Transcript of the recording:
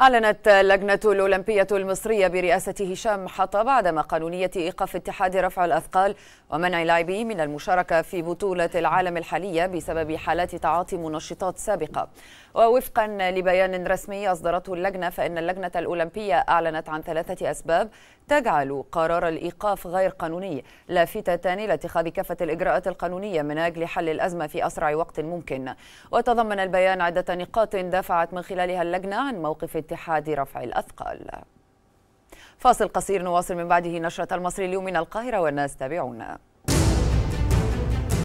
أعلنت اللجنة الأولمبية المصرية برئاسة هشام حطب عدم قانونية إيقاف اتحاد رفع الأثقال ومنع لاعبيه من المشاركة في بطولة العالم الحالية بسبب حالات تعاطي منشطات سابقة ووفقا لبيان رسمي أصدرته اللجنة فإن اللجنة الأولمبية أعلنت عن ثلاثة أسباب تجعل قرار الإيقاف غير قانوني لافتة لاتخاذ كافة الإجراءات القانونية من أجل حل الأزمة في أسرع وقت ممكن وتضمن البيان عدة نقاط دفعت من خلالها اللجنة عن موقف اتحاد رفع الأثقال فاصل قصير نواصل من بعده نشرة المصري اليوم من القاهرة والناس تابعونا